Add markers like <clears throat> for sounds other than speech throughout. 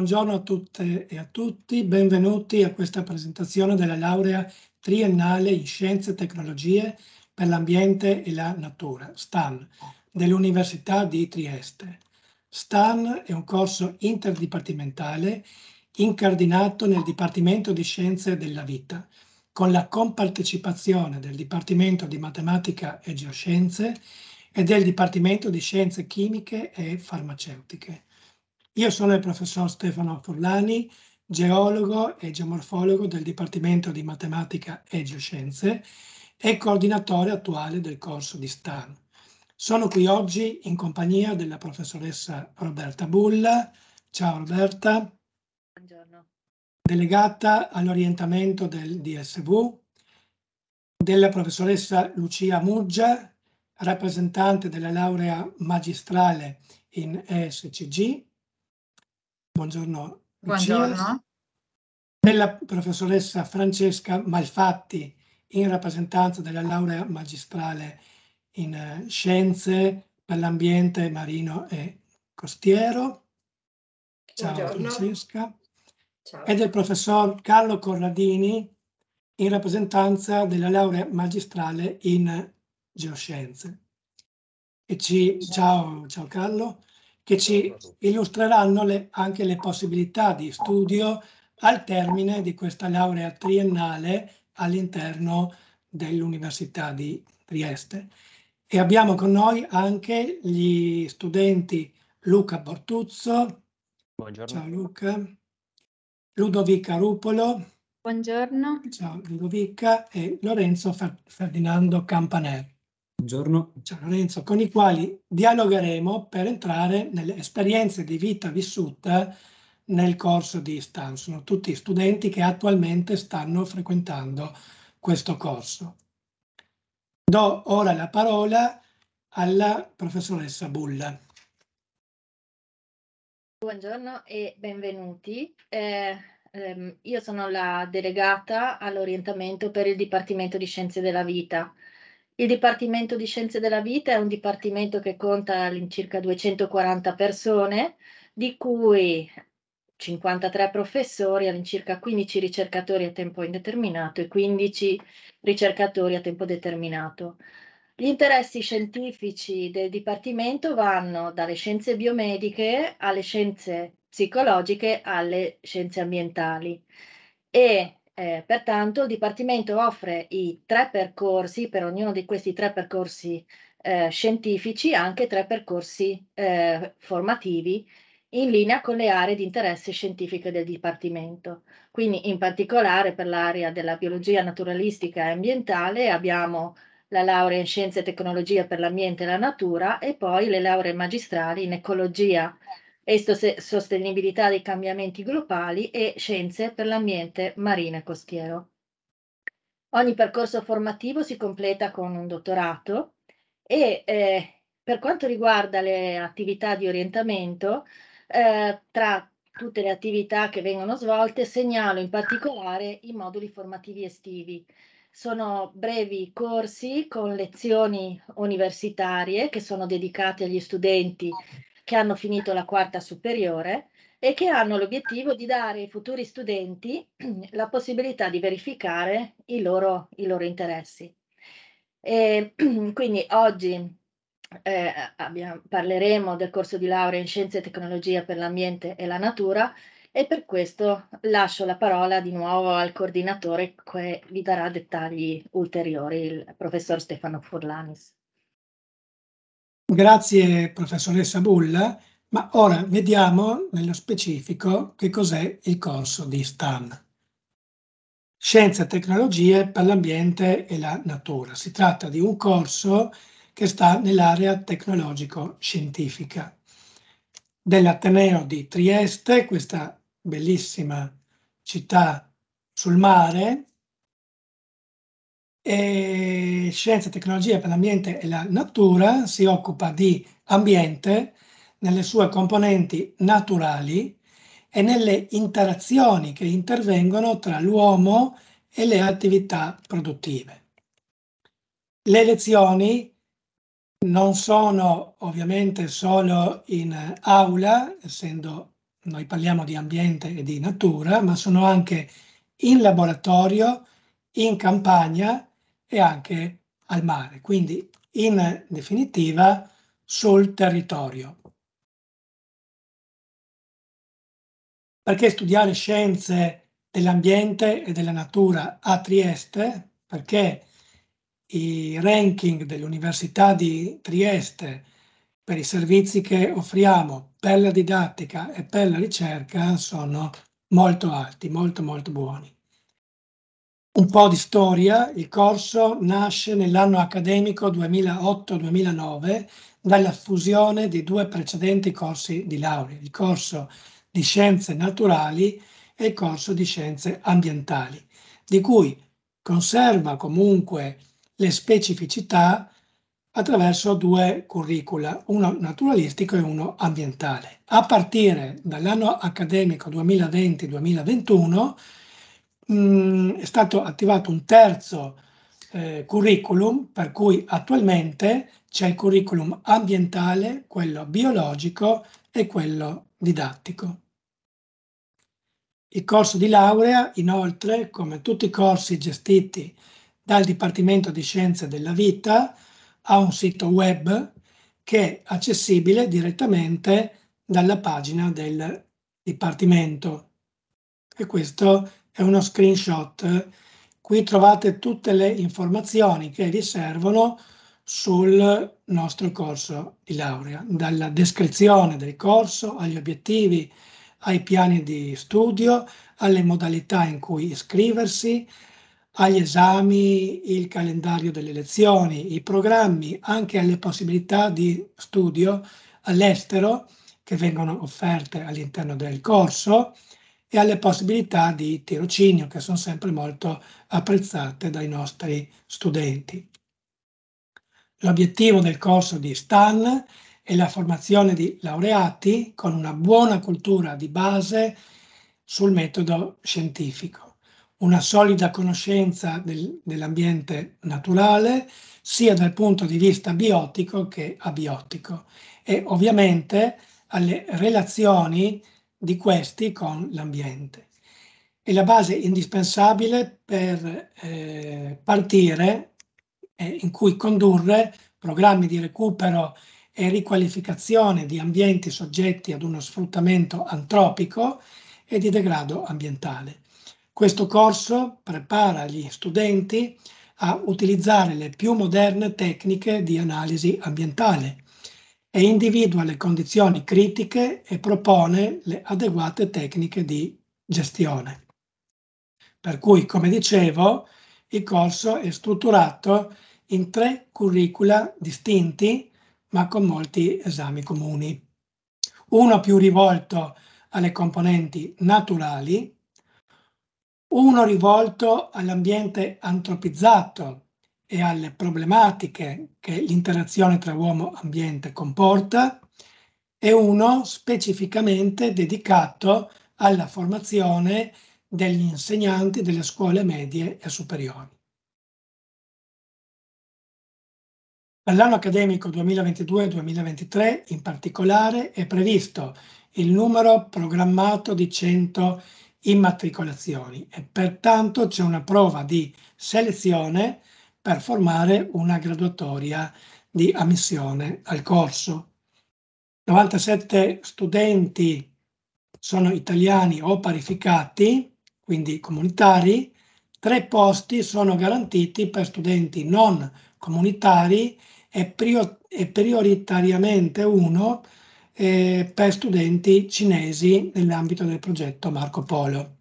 Buongiorno a tutte e a tutti, benvenuti a questa presentazione della laurea triennale in Scienze e Tecnologie per l'Ambiente e la Natura, STAN, dell'Università di Trieste. STAN è un corso interdipartimentale incardinato nel Dipartimento di Scienze della Vita, con la compartecipazione del Dipartimento di Matematica e Geoscienze e del Dipartimento di Scienze Chimiche e Farmaceutiche. Io sono il professor Stefano Forlani, geologo e geomorfologo del Dipartimento di Matematica e Geoscienze e coordinatore attuale del corso di STAN. Sono qui oggi in compagnia della professoressa Roberta Bulla. Ciao Roberta. Buongiorno. Delegata all'orientamento del DSV, della professoressa Lucia Muggia, rappresentante della laurea magistrale in ESCG, Buongiorno. Lucia. Buongiorno. Della professoressa Francesca Malfatti in rappresentanza della laurea magistrale in eh, Scienze per l'ambiente marino e costiero. Ciao Buongiorno. Francesca. Ciao. E del professor Carlo Corradini in rappresentanza della laurea magistrale in eh, Geoscienze. E ci, ciao, ciao Carlo che ci illustreranno le, anche le possibilità di studio al termine di questa laurea triennale all'interno dell'Università di Trieste. E abbiamo con noi anche gli studenti Luca Bortuzzo. Buongiorno. Ciao Luca. Ludovica Rupolo. Buongiorno. Ciao Ludovica e Lorenzo Ferdinando Campanello. Buongiorno. Ciao Lorenzo, con i quali dialogheremo per entrare nelle esperienze di vita vissuta nel corso di STAN. Sono tutti studenti che attualmente stanno frequentando questo corso. Do ora la parola alla professoressa Bulla. Buongiorno e benvenuti. Eh, ehm, io sono la delegata all'orientamento per il Dipartimento di Scienze della Vita il Dipartimento di Scienze della Vita è un dipartimento che conta all'incirca 240 persone, di cui 53 professori, all'incirca 15 ricercatori a tempo indeterminato e 15 ricercatori a tempo determinato. Gli interessi scientifici del Dipartimento vanno dalle scienze biomediche alle scienze psicologiche alle scienze ambientali e eh, pertanto il Dipartimento offre i tre percorsi, per ognuno di questi tre percorsi eh, scientifici, anche tre percorsi eh, formativi in linea con le aree di interesse scientifiche del Dipartimento. Quindi in particolare per l'area della biologia naturalistica e ambientale abbiamo la laurea in scienze e tecnologia per l'ambiente e la natura e poi le lauree magistrali in ecologia e sostenibilità dei cambiamenti globali e scienze per l'ambiente marino e costiero. Ogni percorso formativo si completa con un dottorato e eh, per quanto riguarda le attività di orientamento, eh, tra tutte le attività che vengono svolte segnalo in particolare i moduli formativi estivi. Sono brevi corsi con lezioni universitarie che sono dedicate agli studenti che hanno finito la quarta superiore e che hanno l'obiettivo di dare ai futuri studenti <clears throat> la possibilità di verificare i loro, i loro interessi. E <clears throat> quindi oggi eh, abbiamo, parleremo del corso di laurea in Scienze e Tecnologia per l'Ambiente e la Natura e per questo lascio la parola di nuovo al coordinatore che vi darà dettagli ulteriori, il professor Stefano Furlanis. Grazie professoressa Bulla, ma ora vediamo nello specifico che cos'è il corso di STAN. Scienze e tecnologie per l'ambiente e la natura. Si tratta di un corso che sta nell'area tecnologico-scientifica dell'Ateneo di Trieste, questa bellissima città sul mare, e Scienze, Tecnologie per l'Ambiente e la Natura si occupa di ambiente nelle sue componenti naturali e nelle interazioni che intervengono tra l'uomo e le attività produttive. Le lezioni non sono ovviamente solo in aula, essendo noi parliamo di ambiente e di natura, ma sono anche in laboratorio, in campagna e anche al mare. Quindi in definitiva sul territorio. Perché studiare scienze dell'ambiente e della natura a Trieste? Perché i ranking dell'Università di Trieste per i servizi che offriamo per la didattica e per la ricerca sono molto alti, molto molto buoni. Un po' di storia, il corso nasce nell'anno accademico 2008-2009 dalla fusione di due precedenti corsi di laurea, il corso di scienze naturali e il corso di scienze ambientali, di cui conserva comunque le specificità attraverso due curricula, uno naturalistico e uno ambientale. A partire dall'anno accademico 2020-2021 mh, mm, è stato attivato un terzo eh, curriculum, per cui attualmente c'è il curriculum ambientale, quello biologico e quello didattico. Il corso di laurea, inoltre, come tutti i corsi gestiti dal Dipartimento di Scienze della Vita, ha un sito web che è accessibile direttamente dalla pagina del Dipartimento. E questo è uno screenshot. Qui trovate tutte le informazioni che vi servono sul nostro corso di laurea, dalla descrizione del corso agli obiettivi, ai piani di studio, alle modalità in cui iscriversi, agli esami, il calendario delle lezioni, i programmi, anche alle possibilità di studio all'estero che vengono offerte all'interno del corso, e alle possibilità di tirocinio che sono sempre molto apprezzate dai nostri studenti. L'obiettivo del corso di STAN è la formazione di laureati con una buona cultura di base sul metodo scientifico, una solida conoscenza del, dell'ambiente naturale sia dal punto di vista biotico che abiotico e ovviamente alle relazioni di questi con l'ambiente. È la base indispensabile per eh, partire, eh, in cui condurre programmi di recupero e riqualificazione di ambienti soggetti ad uno sfruttamento antropico e di degrado ambientale. Questo corso prepara gli studenti a utilizzare le più moderne tecniche di analisi ambientale, e individua le condizioni critiche e propone le adeguate tecniche di gestione. Per cui, come dicevo, il corso è strutturato in tre curricula distinti ma con molti esami comuni. Uno più rivolto alle componenti naturali, uno rivolto all'ambiente antropizzato e alle problematiche che l'interazione tra uomo-ambiente e comporta e uno specificamente dedicato alla formazione degli insegnanti delle scuole medie e superiori. All'anno accademico 2022-2023 in particolare è previsto il numero programmato di 100 immatricolazioni e pertanto c'è una prova di selezione per formare una graduatoria di ammissione al corso. 97 studenti sono italiani o parificati, quindi comunitari, tre posti sono garantiti per studenti non comunitari e, prior e prioritariamente uno eh, per studenti cinesi nell'ambito del progetto Marco Polo.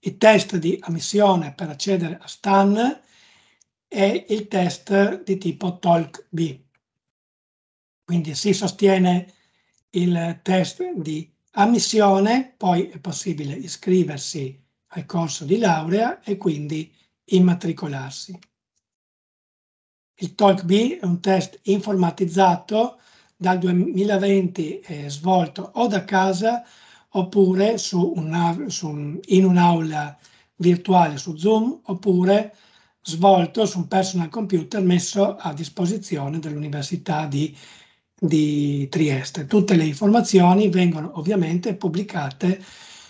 I test di ammissione per accedere a STAN è il test di tipo TOLC-B. Quindi si sostiene il test di ammissione, poi è possibile iscriversi al corso di laurea e quindi immatricolarsi. Il TOLC-B è un test informatizzato dal 2020 è svolto o da casa oppure su un, su un, in un'aula virtuale su Zoom oppure svolto su un personal computer messo a disposizione dell'Università di, di Trieste. Tutte le informazioni vengono ovviamente pubblicate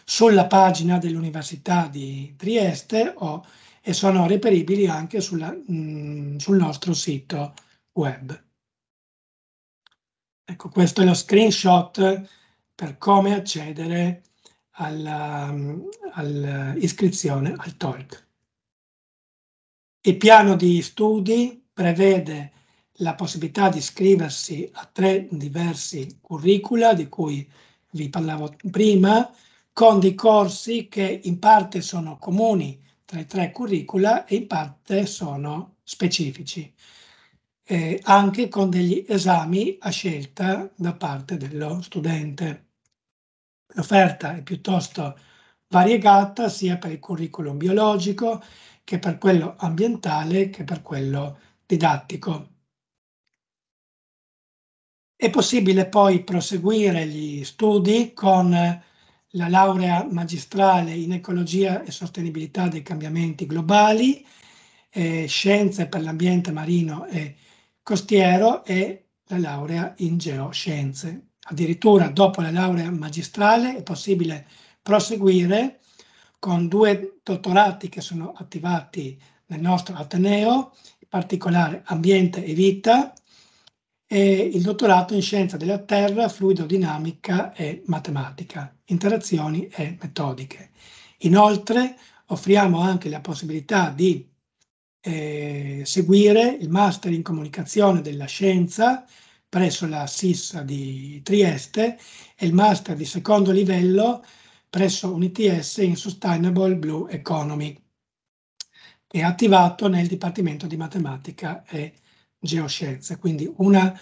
sulla pagina dell'Università di Trieste o, e sono reperibili anche sulla, mh, mm, sul nostro sito web. Ecco, questo è lo screenshot per come accedere mm, all'iscrizione al talk. Il piano di studi prevede la possibilità di iscriversi a tre diversi curricula, di cui vi parlavo prima, con dei corsi che in parte sono comuni tra i tre curricula e in parte sono specifici, eh, anche con degli esami a scelta da parte dello studente. L'offerta è piuttosto variegata sia per il curriculum biologico che per quello ambientale che per quello didattico. È possibile poi proseguire gli studi con la laurea magistrale in ecologia e sostenibilità dei cambiamenti globali, eh, scienze per l'ambiente marino e costiero e la laurea in geoscienze. Addirittura dopo la laurea magistrale è possibile proseguire con due dottorati che sono attivati nel nostro Ateneo, in particolare Ambiente e Vita, e il dottorato in Scienza della Terra, Fluidodinamica e Matematica, Interazioni e Metodiche. Inoltre offriamo anche la possibilità di eh, seguire il Master in Comunicazione della Scienza presso la SIS di Trieste e il Master di secondo livello presso un ITS in Sustainable Blue Economy e attivato nel Dipartimento di Matematica e Geoscienze, quindi una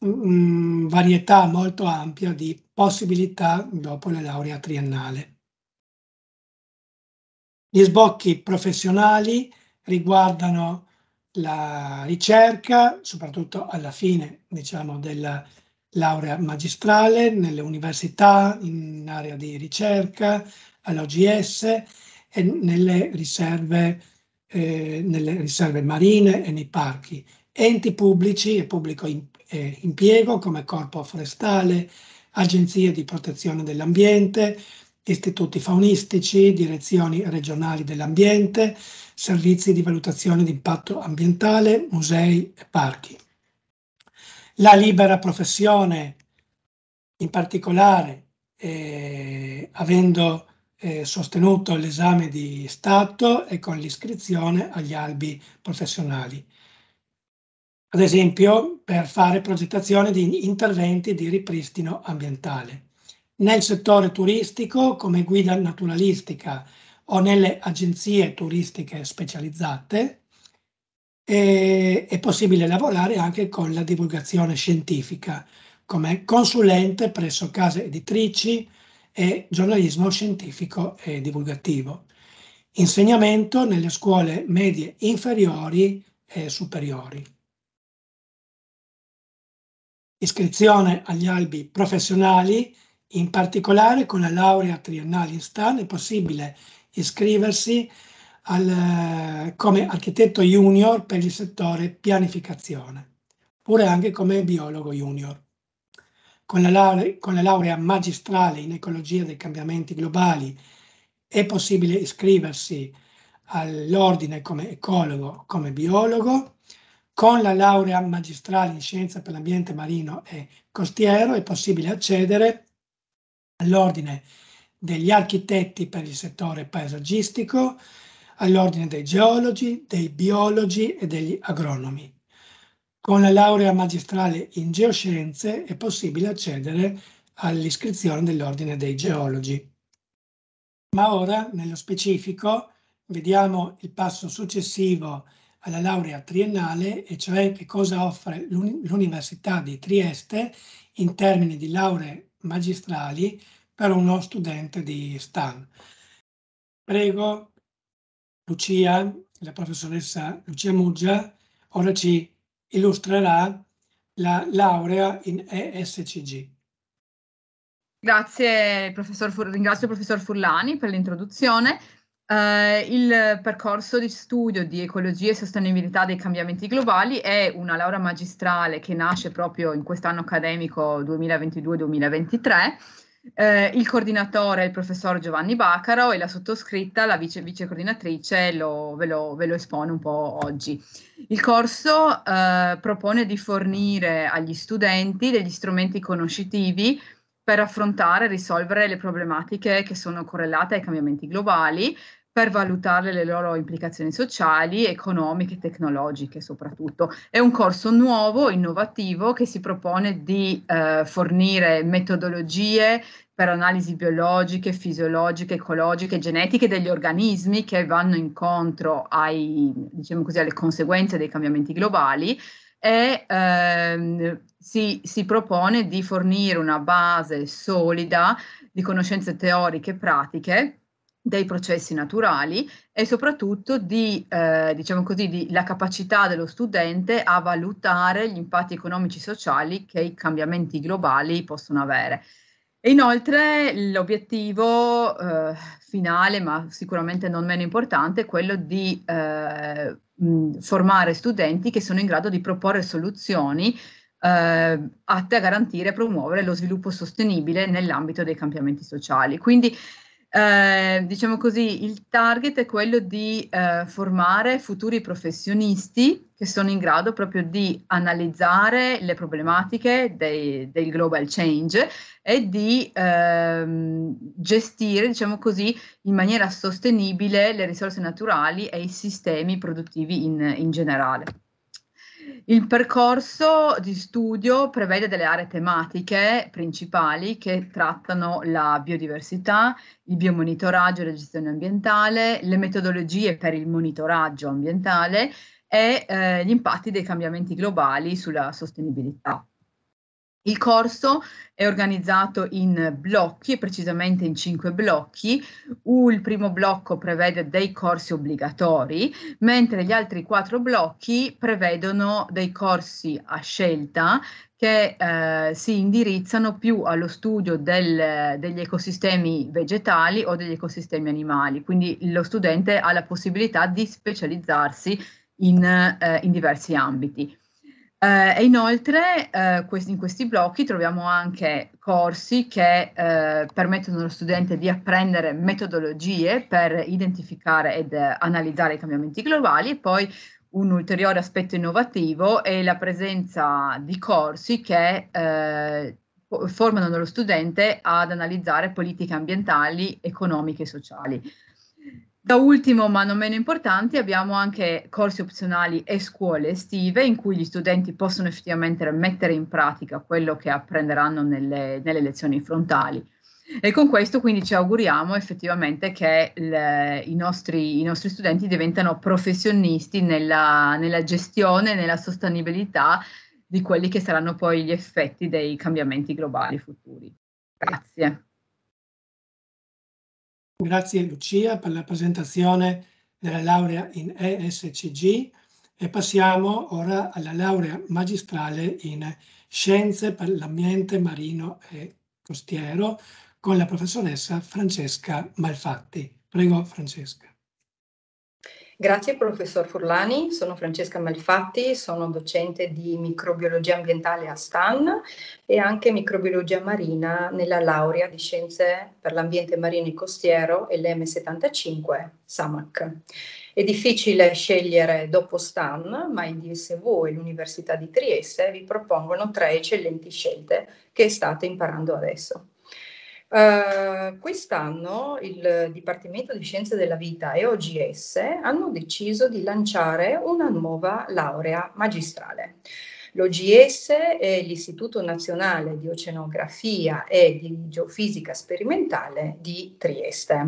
mh, varietà molto ampia di possibilità dopo la laurea triennale. Gli sbocchi professionali riguardano la ricerca, soprattutto alla fine diciamo, della laurea magistrale nelle università, in area di ricerca, all'OGS e nelle riserve, eh, nelle riserve marine e nei parchi, enti pubblici e pubblico in, eh, impiego come corpo forestale, agenzie di protezione dell'ambiente, istituti faunistici, direzioni regionali dell'ambiente, servizi di valutazione di impatto ambientale, musei e parchi la libera professione in particolare, eh, avendo eh, sostenuto l'esame di Stato e con l'iscrizione agli albi professionali. Ad esempio, per fare progettazione di interventi di ripristino ambientale. Nel settore turistico, come guida naturalistica o nelle agenzie turistiche specializzate, e è possibile lavorare anche con la divulgazione scientifica come consulente presso case editrici e giornalismo scientifico e divulgativo. Insegnamento nelle scuole medie inferiori e superiori. Iscrizione agli albi professionali, in particolare con la laurea triennale in STAN è possibile iscriversi al, come architetto junior per il settore pianificazione, pure anche come biologo junior. Con la, laurea, con la laurea magistrale in ecologia dei cambiamenti globali è possibile iscriversi all'ordine come ecologo, come biologo, con la laurea magistrale in scienza per l'ambiente marino e costiero è possibile accedere all'ordine degli architetti per il settore paesaggistico, all'Ordine dei Geologi, dei Biologi e degli Agronomi. Con la laurea magistrale in Geoscienze è possibile accedere all'iscrizione dell'Ordine dei Geologi. Ma ora, nello specifico, vediamo il passo successivo alla laurea triennale, e cioè che cosa offre l'Università di Trieste in termini di lauree magistrali per uno studente di STAN. Prego Lucia, la professoressa Lucia Muggia, ora ci illustrerà la laurea in ESCG. Grazie, professor, ringrazio il professor Furlani per l'introduzione. Uh, il percorso di studio di ecologia e sostenibilità dei cambiamenti globali è una laurea magistrale che nasce proprio in quest'anno accademico 2022-2023 eh, il coordinatore è il professor Giovanni Baccaro e la sottoscritta, la vice, vice coordinatrice, lo, ve, lo, ve, lo, espone un po' oggi. Il corso eh, propone di fornire agli studenti degli strumenti conoscitivi per affrontare e risolvere le problematiche che sono correlate ai cambiamenti globali per valutare le loro implicazioni sociali, economiche e tecnologiche soprattutto. È un corso nuovo, innovativo, che si propone di eh, fornire metodologie per analisi biologiche, fisiologiche, ecologiche, genetiche degli organismi che vanno incontro ai, diciamo così, alle conseguenze dei cambiamenti globali e ehm, si, si, propone di fornire una base solida di conoscenze teoriche e pratiche dei processi naturali e soprattutto di, eh, diciamo così, di la capacità dello studente a valutare gli impatti economici e sociali che i cambiamenti globali possono avere. E inoltre l'obiettivo eh, finale, ma sicuramente non meno importante, è quello di eh, mh, formare studenti che sono in grado di proporre soluzioni eh, atte a garantire e promuovere lo sviluppo sostenibile nell'ambito dei cambiamenti sociali. Quindi eh, diciamo così, il target è quello di eh, formare futuri professionisti che sono in grado proprio di analizzare le problematiche dei, del global change e di ehm, gestire, diciamo così, in maniera sostenibile le risorse naturali e i sistemi produttivi in, in generale. Il percorso di studio prevede delle aree tematiche principali che trattano la biodiversità, il biomonitoraggio e la gestione ambientale, le metodologie per il monitoraggio ambientale e eh, gli impatti dei cambiamenti globali sulla sostenibilità. Il corso è organizzato in blocchi, precisamente in cinque blocchi. Il primo blocco prevede dei corsi obbligatori, mentre gli altri quattro blocchi prevedono dei corsi a scelta che eh, si indirizzano più allo studio del, degli ecosistemi vegetali o degli ecosistemi animali. Quindi lo studente ha la possibilità di specializzarsi in, eh, in diversi ambiti. Eh, e inoltre eh, questi, in questi blocchi troviamo anche corsi che eh, permettono allo studente di apprendere metodologie per identificare ed eh, analizzare i cambiamenti globali e poi un ulteriore aspetto innovativo è la presenza di corsi che eh, formano lo studente ad analizzare politiche ambientali, economiche e sociali. Da ultimo, ma non meno importante, abbiamo anche corsi opzionali e scuole estive in cui gli studenti possono effettivamente mettere in pratica quello che apprenderanno nelle, nelle lezioni frontali. E con questo quindi ci auguriamo effettivamente che le, i, nostri, i, nostri, studenti diventano professionisti nella, nella gestione, nella sostenibilità di quelli che saranno poi gli effetti dei cambiamenti globali futuri. Grazie. Grazie Lucia per la presentazione della laurea in ESCG e passiamo ora alla laurea magistrale in Scienze per l'ambiente marino e costiero con la professoressa Francesca Malfatti. Prego Francesca. Grazie professor Furlani, sono Francesca Malfatti, sono docente di microbiologia ambientale a Stan e anche microbiologia marina nella laurea di scienze per l'ambiente marino e costiero e LM75 SAMAC. È difficile scegliere dopo Stan, ma il DSV e l'Università di Trieste vi propongono tre eccellenti scelte che state imparando adesso. Eh, quest'anno il Dipartimento di Scienze della Vita e OGS hanno deciso di lanciare una nuova laurea magistrale. L'OGS è l'Istituto Nazionale di Oceanografia e di Geofisica Sperimentale di Trieste.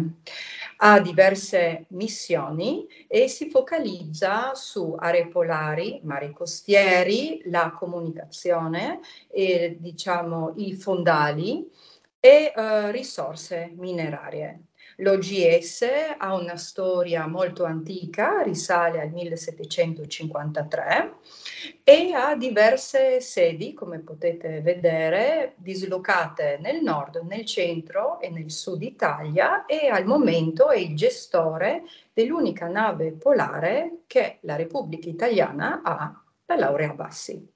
Ha diverse missioni e si focalizza su aree polari, mari costieri, la comunicazione e diciamo i fondali e eh, risorse minerarie. L'OGS ha una storia molto antica, risale al 1753 e ha diverse sedi, come potete vedere, dislocate nel nord, nel centro e nel sud Italia e al momento è il gestore dell'unica nave polare che la Repubblica Italiana ha, la Laurea Bassi.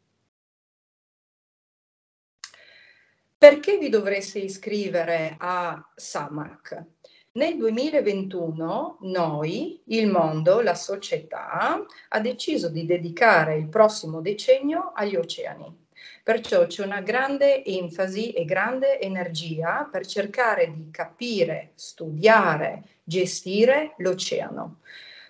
Perché vi dovreste iscrivere a SAMAC? Nel 2021 noi, il mondo, la società, ha deciso di dedicare il prossimo decennio agli oceani. Perciò c'è una grande enfasi e grande energia per cercare di capire, studiare, gestire l'oceano.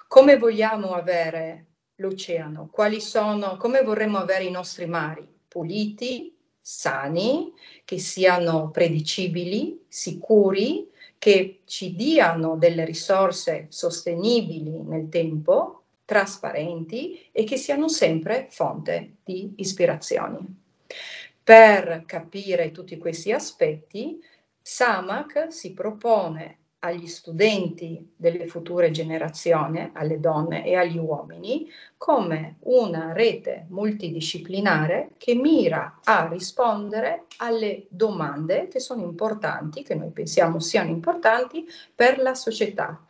Come vogliamo avere l'oceano? Quali sono, come vorremmo avere i nostri mari? Puliti, sani, che siano predicibili, sicuri, che ci diano delle risorse sostenibili nel tempo, trasparenti e che siano sempre fonte di ispirazioni. Per capire tutti questi aspetti, SAMAC si propone agli studenti delle future generazioni, alle donne e agli uomini, come una rete multidisciplinare che mira a rispondere alle domande che sono importanti, che noi pensiamo siano importanti per la società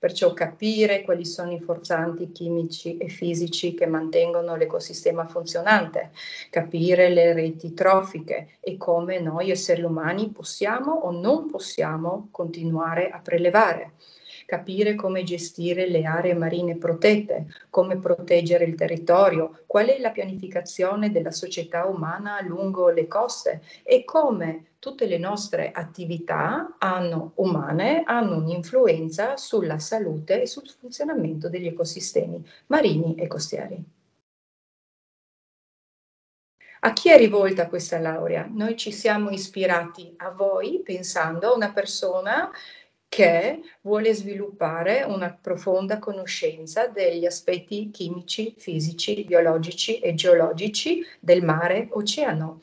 perciò capire quali sono i forzanti chimici e fisici che mantengono l'ecosistema funzionante, capire le reti trofiche e come noi esseri umani possiamo o non possiamo continuare a prelevare capire come gestire le aree marine protette, come proteggere il territorio, qual è la pianificazione della società umana lungo le coste e come tutte le nostre attività hanno, umane hanno un'influenza sulla salute e sul funzionamento degli ecosistemi marini e costieri. A chi è rivolta questa laurea? Noi ci siamo ispirati a voi pensando a una persona che vuole sviluppare una profonda conoscenza degli aspetti chimici, fisici, biologici e geologici del mare oceano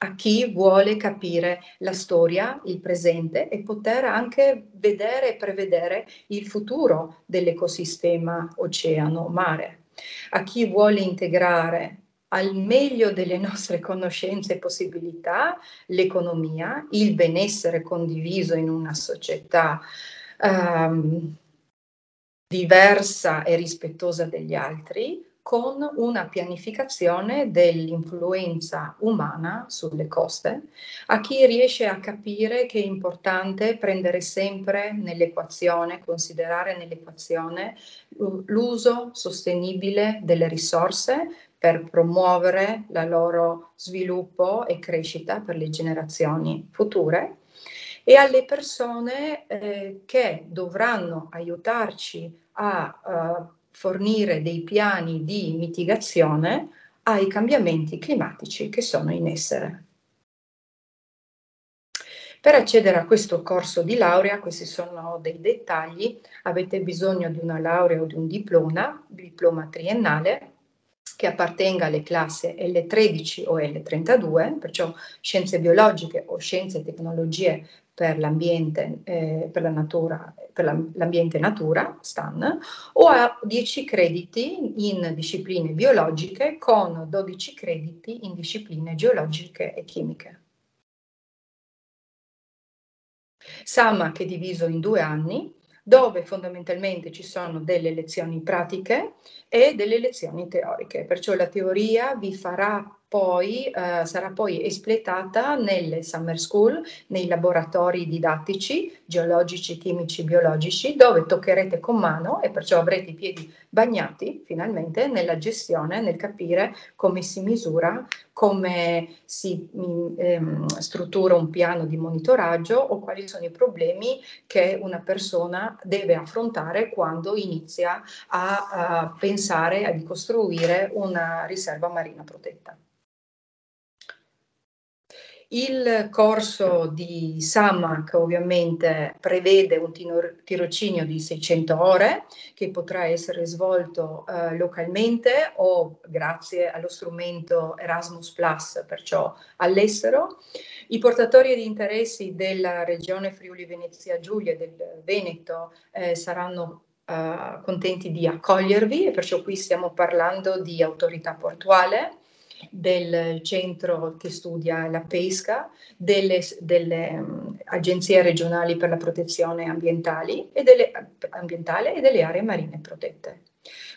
a chi vuole capire la storia, il presente e poter anche vedere e prevedere il futuro dell'ecosistema oceano-mare, a chi vuole integrare al meglio delle <laughs> nostre conoscenze e possibilità l'economia, il benessere condiviso in una società um, diversa e rispettosa degli altri, con una pianificazione dell'influenza umana sulle coste, a chi riesce a capire che è importante prendere sempre nell'equazione, considerare nell'equazione l'uso sostenibile delle risorse per promuovere la loro sviluppo e crescita per le generazioni future e alle persone eh, che dovranno aiutarci a uh, fornire dei piani di mitigazione ai cambiamenti climatici che sono in essere. Per accedere a questo corso di laurea, questi sono dei dettagli, avete bisogno di una laurea o di un diploma, diploma triennale, che appartenga alle classi L13 o L32, perciò scienze biologiche o scienze e tecnologie per l'ambiente, eh, per la natura, per la, l'ambiente natura, STAN, o a 10 crediti in discipline biologiche con 12 crediti in discipline geologiche e chimiche. SAMAC è diviso in due anni, dove fondamentalmente ci sono delle lezioni pratiche e delle lezioni teoriche, perciò la teoria vi farà poi eh, sarà poi espletata nelle summer school, nei laboratori didattici, geologici, chimici, biologici, dove toccherete con mano e perciò avrete i piedi bagnati finalmente nella gestione, nel capire come si misura, come si mm, ehm, struttura un piano di monitoraggio o quali sono i problemi che una persona deve affrontare quando inizia a, a pensare, a costruire una riserva marina protetta. Il corso di SAMAC ovviamente prevede un tirocinio di 600 ore che potrà essere svolto eh, localmente o grazie allo strumento Erasmus Plus, perciò all'estero. I portatori di interessi della regione Friuli Venezia Giulia e del Veneto eh, saranno eh, contenti di accogliervi e perciò qui stiamo parlando di autorità portuale del centro che studia la pesca, delle, delle um, agenzie regionali per la protezione ambientale e, delle, ambientale e delle aree marine protette.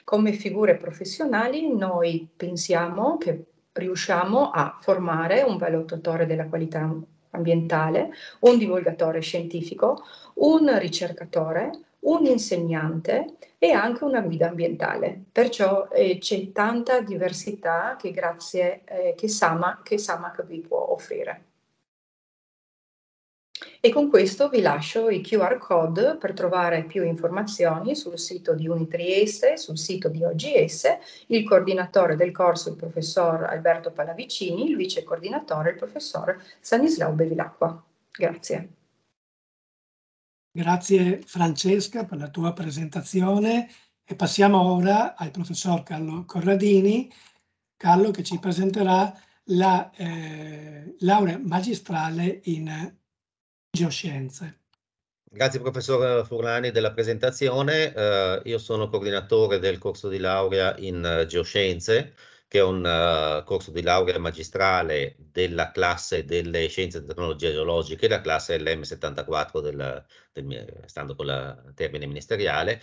Come figure professionali noi pensiamo che riusciamo a formare un valutatore della qualità ambientale, un divulgatore scientifico, un ricercatore, un insegnante e anche una guida ambientale. Perciò eh, c'è tanta diversità che grazie eh, che Sama, che Samac vi può offrire. E con questo vi lascio i QR code per trovare più informazioni sul sito di Unitrieste, sul sito di OGS, il coordinatore del corso il professor Alberto Pallavicini, il vice coordinatore il professor Stanislao Bevilacqua. Grazie. Grazie Francesca per la tua presentazione e passiamo ora al professor Carlo Corradini, Carlo che ci presenterà la eh, laurea magistrale in geoscienze. Grazie professor Furlani della presentazione, eh, io sono coordinatore del corso di laurea in eh, geoscienze che è un uh, corso di laurea magistrale della classe delle scienze e tecnologie geologiche, la classe LM74, del, del, stando con il termine ministeriale.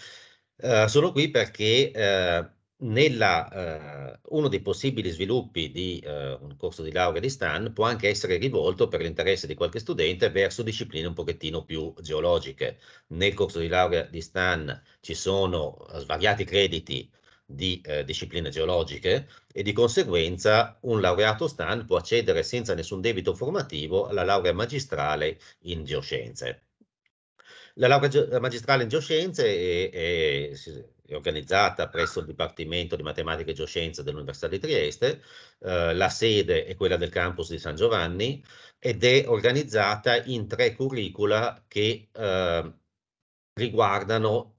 Uh, sono qui perché uh, nella, uno dei possibili sviluppi di un corso di laurea di STAN può anche essere rivolto per l'interesse di qualche studente verso discipline un pochettino più geologiche. Nel corso di laurea di STAN ci sono svariati crediti di eh, discipline geologiche e di conseguenza un laureato STAN può accedere senza nessun debito formativo alla laurea magistrale in geoscienze. La laurea magistrale in geoscienze è, è, è, organizzata presso il Dipartimento di Matematica e Geoscienze dell'Università di Trieste, eh, la sede è quella del campus di San Giovanni ed è organizzata in tre curricula che eh, riguardano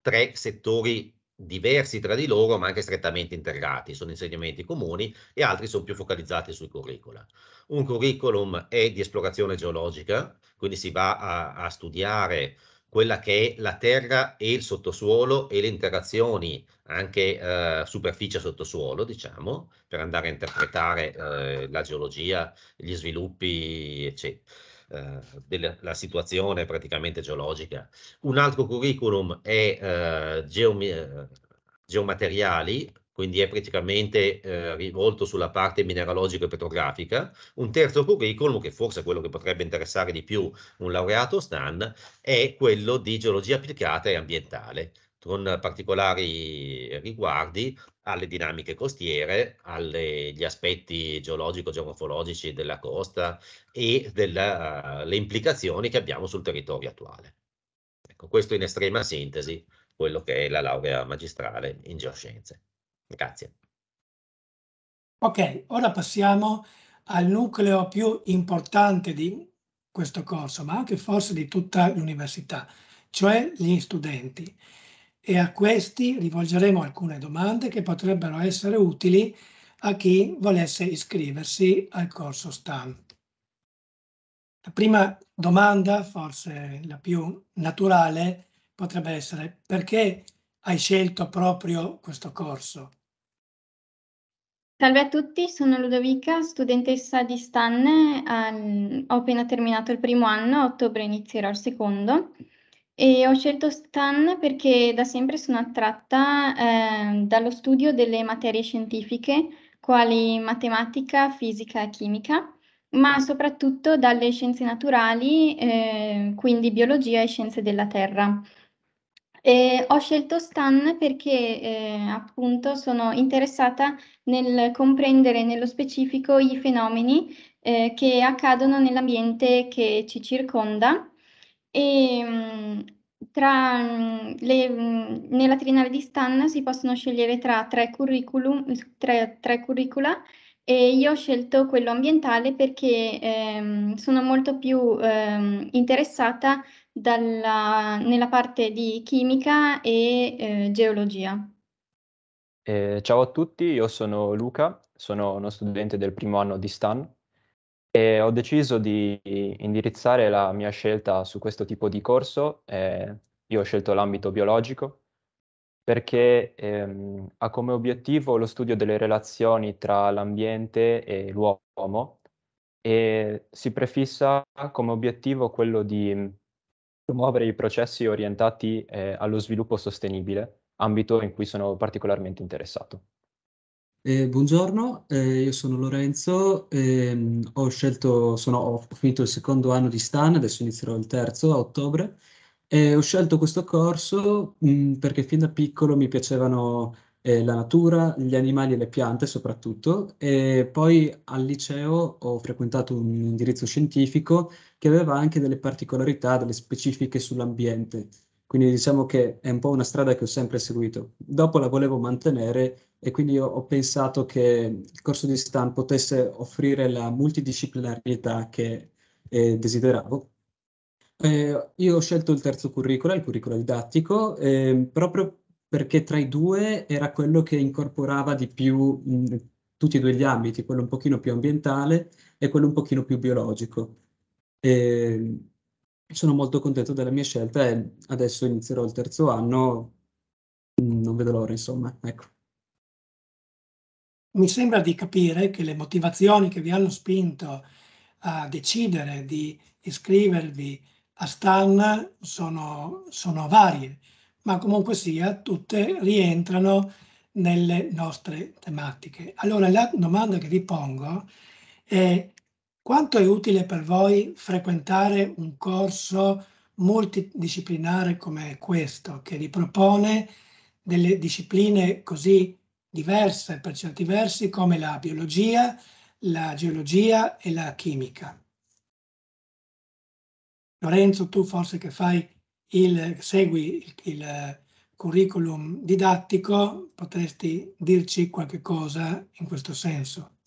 tre settori diversi tra di loro ma anche strettamente integrati, sono insegnamenti comuni e altri sono più focalizzati sui curricula. Un curriculum è di esplorazione geologica, quindi si va a, a studiare quella che è la terra e il sottosuolo e le interazioni anche eh, superficie-sottosuolo, diciamo, per andare a interpretare eh, la geologia, gli sviluppi, eccetera. Eh, della situazione praticamente geologica. Un altro curriculum è eh, geom eh, geomateriali, quindi è praticamente eh, rivolto sulla parte mineralogica e petrografica. Un terzo curriculum, che forse è quello che potrebbe interessare di più un laureato STAN, è quello di geologia applicata e ambientale, con particolari riguardi alle dinamiche costiere, agli aspetti geologico-geomorfologici della costa e delle implicazioni che abbiamo sul territorio attuale. Ecco, questo in estrema sintesi quello che è la laurea magistrale in geoscienze. Grazie. Ok, ora passiamo al nucleo più importante di questo corso, ma anche forse di tutta l'università, cioè gli studenti e a questi rivolgeremo alcune domande che potrebbero essere utili a chi volesse iscriversi al corso STAM. La prima domanda, forse la più naturale, potrebbe essere perché hai scelto proprio questo corso? Salve a tutti, sono Ludovica, studentessa di Stan. Um, ehm, ho appena terminato il primo anno, a ottobre inizierò il secondo. E ho scelto Stan perché da sempre sono attratta eh, dallo studio delle materie scientifiche, quali matematica, fisica e chimica, ma soprattutto dalle scienze naturali, eh, quindi biologia e scienze della Terra. E ho scelto Stan perché eh, appunto sono interessata nel comprendere nello specifico i fenomeni eh, che accadono nell'ambiente che ci circonda e mhmm, tra mhmm, le, mhmm, nella triennale di Stan si possono scegliere tra tre, tre, tre curricula e io ho scelto quello ambientale perché ehm, sono molto più ehm, interessata dalla, nella parte di chimica e eh, geologia. Eh, ciao a tutti, io sono Luca, sono uno studente del primo anno di Stan e ho deciso di indirizzare la mia scelta su questo tipo di corso. Eh, io ho scelto l'ambito biologico perché ehm, ha come obiettivo lo studio delle relazioni tra l'ambiente e l'uomo e si prefissa come obiettivo quello di mm, promuovere i processi orientati eh, allo sviluppo sostenibile, ambito in cui sono particolarmente interessato. Eh, buongiorno, eh, io sono Lorenzo, ehm, ho, scelto, sono, ho finito il secondo anno di Stan, adesso inizierò il terzo a ottobre. Eh, ho scelto questo corso mh, mm, perché fin da piccolo mi piacevano eh, la natura, gli animali e le piante soprattutto, e poi al liceo ho frequentato un indirizzo scientifico che aveva anche delle particolarità, delle specifiche sull'ambiente. Quindi diciamo che è un po' una strada che ho sempre seguito. Dopo la volevo mantenere e quindi ho pensato che il corso di STAN potesse offrire la multidisciplinarietà che eh, desideravo. Eh, io ho scelto il terzo curriculum, il curriculum didattico, eh, proprio perché tra i due era quello che incorporava di più mh, tutti e due gli ambiti, quello un pochino più ambientale e quello un pochino più biologico. E ehm, sono molto contento della mia scelta e adesso inizierò il terzo anno, non vedo l'ora insomma, ecco mi sembra di capire che le motivazioni che vi hanno spinto a decidere di iscrivervi a Stan sono, sono varie, ma comunque sia tutte rientrano nelle nostre tematiche. Allora la domanda che vi pongo è quanto è utile per voi frequentare un corso multidisciplinare come questo, che vi propone delle discipline così diverse per certi versi come la biologia, la geologia e la chimica. Lorenzo, tu forse che fai il, segui il, il eh, curriculum didattico, potresti dirci qualche cosa in questo senso.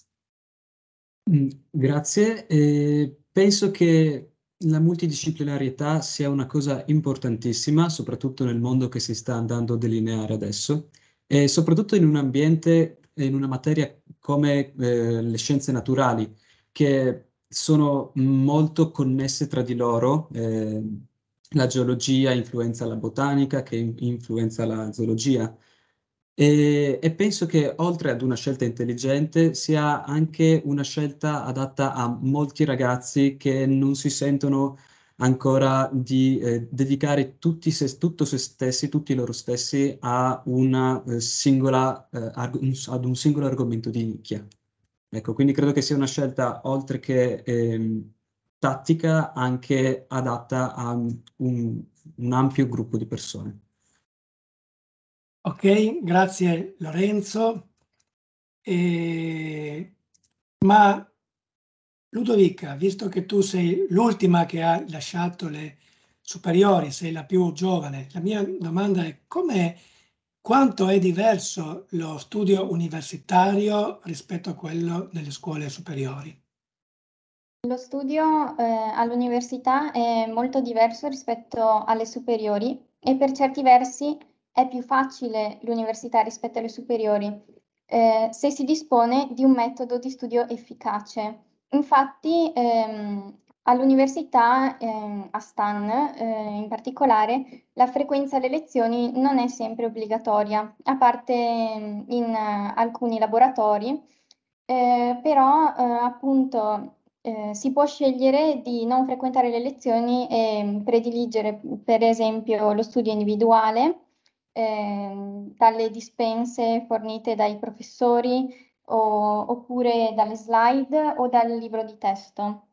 Mm, grazie. Eh, penso che la multidisciplinarietà sia una cosa importantissima, soprattutto nel mondo che si sta andando a delineare adesso e soprattutto in un ambiente, in una materia come eh, le scienze naturali, che sono molto connesse tra di loro. Eh, la geologia influenza la botanica, che influenza la zoologia. E, e, penso che oltre ad una scelta intelligente sia anche una scelta adatta a molti ragazzi che non si sentono ancora di eh, dedicare se, tutto se stessi, tutti loro stessi a una, eh, singola, eh, ad un singolo argomento di nicchia. Ecco, quindi credo che sia una scelta oltre che ehm, tattica anche adatta a un, un ampio gruppo di persone. Ok, grazie Lorenzo. E... Ma Ludovica, visto che tu sei l'ultima che ha lasciato le superiori, sei la più giovane, la mia domanda è com'è, quanto è diverso lo studio universitario rispetto a quello delle scuole superiori? Lo studio eh, all'università è molto diverso rispetto alle superiori e per certi versi è più facile l'università rispetto alle superiori eh, se si dispone di un metodo di studio efficace. Infatti ehm, all'università ehm, a Stan eh, in particolare la frequenza alle lezioni non è sempre obbligatoria, a parte ehm, in eh, alcuni laboratori, eh, però eh, appunto eh, si può scegliere di non frequentare le lezioni e prediligere per esempio lo studio individuale, eh, dalle dispense fornite dai professori, o, oppure dalle slide o dal libro di testo.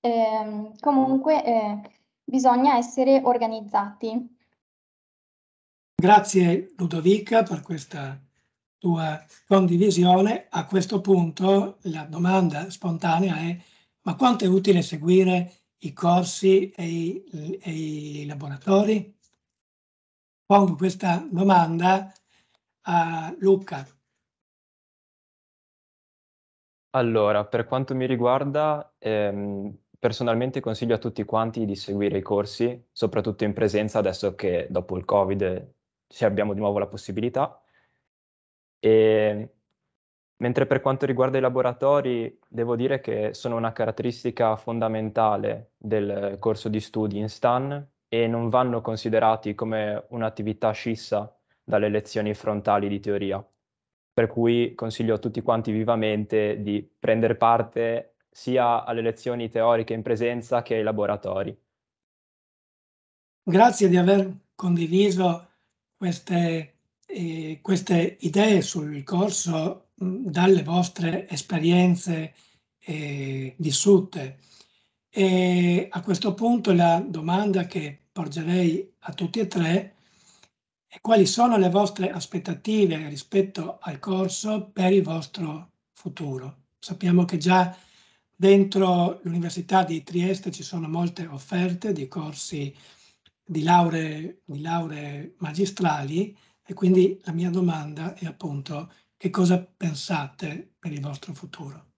Eh, comunque eh, bisogna essere organizzati. Grazie Ludovica per questa tua condivisione. A questo punto la domanda spontanea è ma quanto è utile seguire i corsi e i, e i laboratori? Pongo questa domanda a Luca allora, per quanto mi riguarda, ehm, personalmente consiglio a tutti quanti di seguire i corsi, soprattutto in presenza, adesso che dopo il Covid ci abbiamo di nuovo la possibilità. E, ehm, mentre per quanto riguarda i laboratori, devo dire che sono una caratteristica fondamentale del corso di studi in STAN e non vanno considerati come un'attività scissa dalle lezioni frontali di teoria per cui consiglio a tutti quanti vivamente di prendere parte sia alle lezioni teoriche in presenza che ai laboratori. Grazie di aver condiviso queste, eh, queste idee sul corso mh, mm, dalle vostre esperienze eh, vissute. E a questo punto la domanda che porgerei a tutti e tre è e quali sono le vostre aspettative rispetto al corso per il vostro futuro. Sappiamo che già dentro l'Università di Trieste ci sono molte offerte di corsi di lauree, di lauree magistrali e quindi la mia domanda è appunto che cosa pensate per il vostro futuro?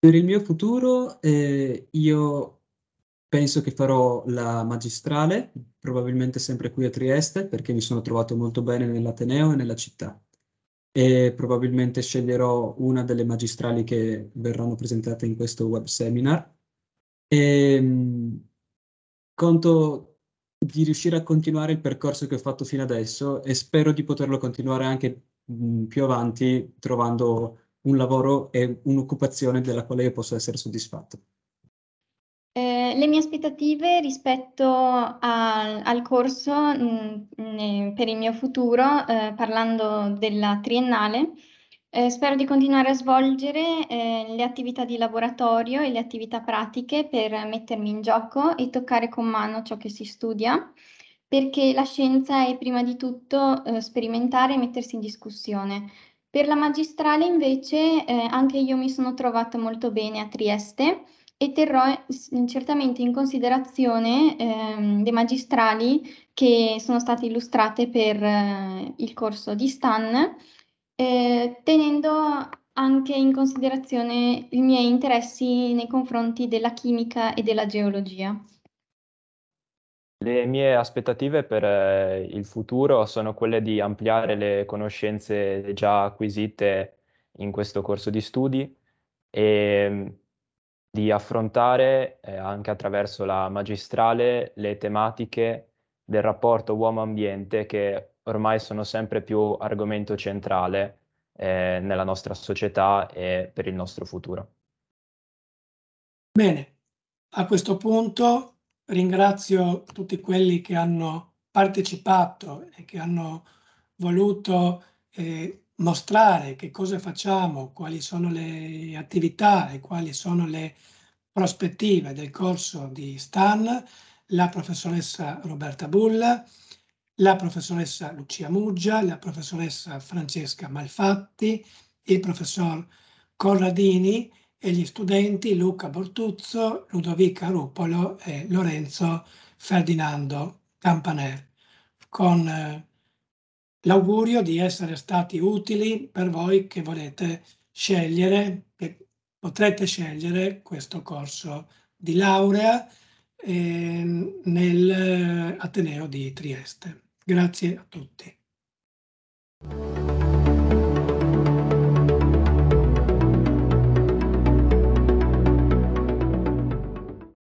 Per il mio futuro eh, io Penso che farò la magistrale, probabilmente sempre qui a Trieste, perché mi sono trovato molto bene nell'Ateneo e nella città. E probabilmente sceglierò una delle magistrali che verranno presentate in questo web seminar. E, ehm, conto di riuscire a continuare il percorso che ho fatto fino adesso e spero di poterlo continuare anche mh, più avanti trovando un lavoro e un'occupazione della quale io posso essere soddisfatto le mie aspettative rispetto a, al corso mh, mm, eh, per il mio futuro, eh, parlando della triennale, eh, spero di continuare a svolgere eh, le attività di laboratorio e le attività pratiche per mettermi in gioco e toccare con mano ciò che si studia, perché la scienza è prima di tutto eh, sperimentare e mettersi in discussione. Per la magistrale invece eh, anche io mi sono trovata molto bene a Trieste e terrò certamente in considerazione ehm, le magistrali che sono state illustrate per eh, il corso di Stan, eh, tenendo anche in considerazione i miei interessi nei confronti della chimica e della geologia. Le mie aspettative per eh, il futuro sono quelle di ampliare le conoscenze già acquisite in questo corso di studi e mm, di affrontare eh, anche attraverso la magistrale le tematiche del rapporto uomo-ambiente che ormai sono sempre più argomento centrale eh, nella nostra società e per il nostro futuro. Bene, a questo punto ringrazio tutti quelli che hanno partecipato e che hanno voluto eh, mostrare che cosa facciamo, quali sono le attività e quali sono le prospettive del corso di STAN, la professoressa Roberta Bulla, la professoressa Lucia Muggia, la professoressa Francesca Malfatti, il professor Corradini e gli studenti Luca Bortuzzo, Ludovica Rupolo e Lorenzo Ferdinando Campaner. con eh, l'augurio di essere stati utili per voi che volete scegliere, che potrete scegliere questo corso di laurea ehm, eh, nell'Ateneo di Trieste. Grazie a tutti.